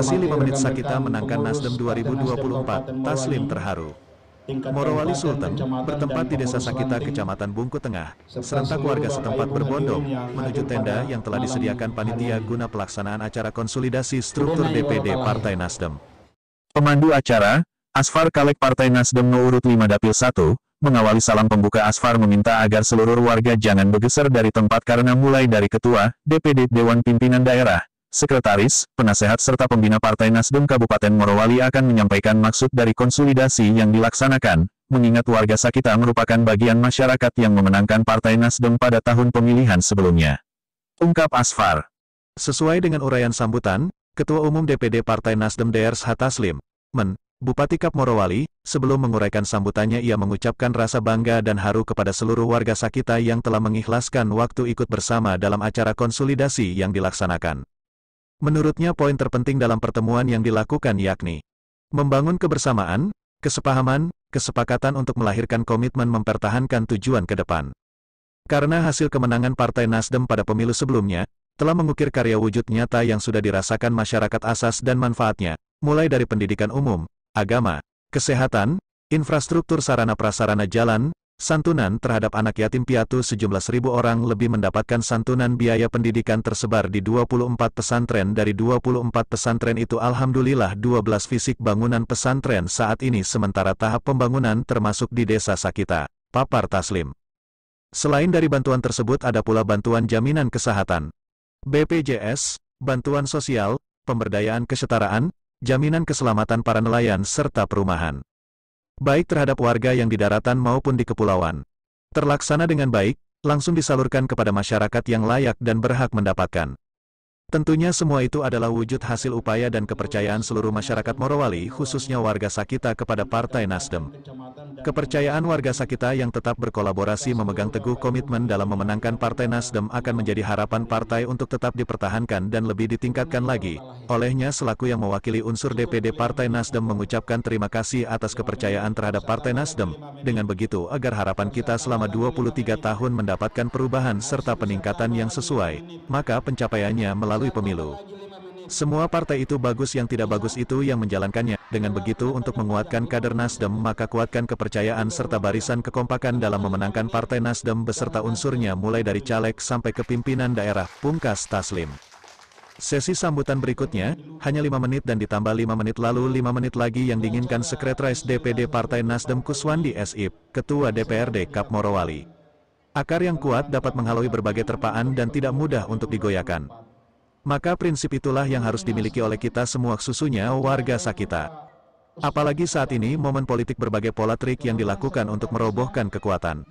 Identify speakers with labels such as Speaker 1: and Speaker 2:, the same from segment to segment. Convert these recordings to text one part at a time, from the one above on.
Speaker 1: Durasi 5 menit Sakita menangkan Nasdem 2024, Taslim
Speaker 2: terharu. Morowali Sultan bertempat di Desa Sakita, Kecamatan Bungku Tengah. Serentak warga setempat berbondong menuju tenda yang telah disediakan panitia guna pelaksanaan acara konsolidasi struktur DPD Partai Nasdem.
Speaker 1: Pemandu acara, Asfar Kalek Partai Nasdem No Urut 5 Dapil 1, mengawali salam pembuka Asfar meminta agar seluruh warga jangan bergeser dari tempat karena mulai dari Ketua, DPD Dewan Pimpinan Daerah, sekretaris, penasehat serta pembina Partai Nasdem Kabupaten Morowali akan menyampaikan maksud dari konsolidasi yang dilaksanakan, mengingat warga Sakita merupakan bagian masyarakat yang memenangkan Partai Nasdem pada tahun pemilihan sebelumnya. Ungkap Asfar.
Speaker 2: Sesuai dengan uraian sambutan, Ketua Umum DPD Partai Nasdem Ders Hataslim, Men, Bupati Kap Morowali, sebelum menguraikan sambutannya ia mengucapkan rasa bangga dan haru kepada seluruh warga Sakita yang telah mengikhlaskan waktu ikut bersama dalam acara konsolidasi yang dilaksanakan. Menurutnya poin terpenting dalam pertemuan yang dilakukan yakni membangun kebersamaan, kesepahaman, kesepakatan untuk melahirkan komitmen mempertahankan tujuan ke depan. Karena hasil kemenangan Partai Nasdem pada pemilu sebelumnya, telah mengukir karya wujud nyata yang sudah dirasakan masyarakat asas dan manfaatnya, mulai dari pendidikan umum, agama, kesehatan, infrastruktur sarana-prasarana jalan, Santunan terhadap anak yatim piatu sejumlah seribu orang lebih mendapatkan santunan biaya pendidikan tersebar di 24 pesantren dari 24 pesantren itu Alhamdulillah 12 fisik bangunan pesantren saat ini sementara tahap pembangunan termasuk di desa Sakita, Papar Taslim. Selain dari bantuan tersebut ada pula bantuan jaminan kesehatan, BPJS, bantuan sosial, pemberdayaan kesetaraan, jaminan keselamatan para nelayan serta perumahan baik terhadap warga yang di daratan maupun di kepulauan. Terlaksana dengan baik, langsung disalurkan kepada masyarakat yang layak dan berhak mendapatkan. Tentunya semua itu adalah wujud hasil upaya dan kepercayaan seluruh masyarakat Morowali khususnya warga Sakita kepada Partai Nasdem. Kepercayaan warga Sakita yang tetap berkolaborasi memegang teguh komitmen dalam memenangkan Partai Nasdem akan menjadi harapan partai untuk tetap dipertahankan dan lebih ditingkatkan lagi. Olehnya selaku yang mewakili unsur DPD Partai Nasdem mengucapkan terima kasih atas kepercayaan terhadap Partai Nasdem. Dengan begitu agar harapan kita selama 23 tahun mendapatkan perubahan serta peningkatan yang sesuai, maka pencapaiannya melalui pemilu. Semua partai itu bagus yang tidak bagus itu yang menjalankannya, dengan begitu untuk menguatkan kader Nasdem maka kuatkan kepercayaan serta barisan kekompakan dalam memenangkan partai Nasdem beserta unsurnya mulai dari caleg sampai ke pimpinan daerah, pungkas Taslim. Sesi sambutan berikutnya, hanya 5 menit dan ditambah 5 menit lalu 5 menit lagi yang diinginkan Sekretaris DPD Partai Nasdem Kuswandi SIP, Ketua DPRD Kap Morowali. Akar yang kuat dapat menghalaui berbagai terpaan dan tidak mudah untuk digoyahkan. Maka prinsip itulah yang harus dimiliki oleh kita semua khususnya warga Sakita. Apalagi saat ini momen politik berbagai pola trik yang dilakukan untuk merobohkan kekuatan.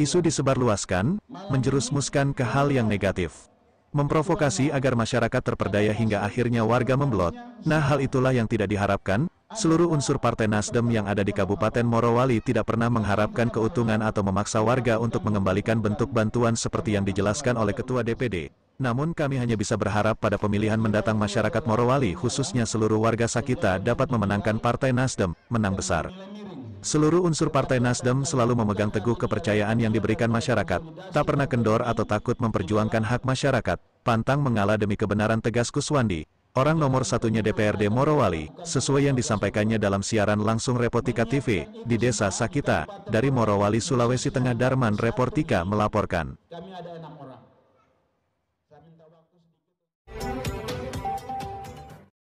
Speaker 2: Isu disebarluaskan, menjerusmuskan ke hal yang negatif. Memprovokasi agar masyarakat terperdaya hingga akhirnya warga memblot, nah hal itulah yang tidak diharapkan, seluruh unsur Partai Nasdem yang ada di Kabupaten Morowali tidak pernah mengharapkan keuntungan atau memaksa warga untuk mengembalikan bentuk bantuan seperti yang dijelaskan oleh Ketua DPD namun kami hanya bisa berharap pada pemilihan mendatang masyarakat Morowali khususnya seluruh warga Sakita dapat memenangkan Partai Nasdem, menang besar. Seluruh unsur Partai Nasdem selalu memegang teguh kepercayaan yang diberikan masyarakat, tak pernah kendor atau takut memperjuangkan hak masyarakat, pantang mengalah demi kebenaran tegas Kuswandi, orang nomor satunya DPRD Morowali, sesuai yang disampaikannya dalam siaran langsung Repotika TV, di Desa Sakita, dari Morowali Sulawesi Tengah Darman Reportika
Speaker 1: melaporkan.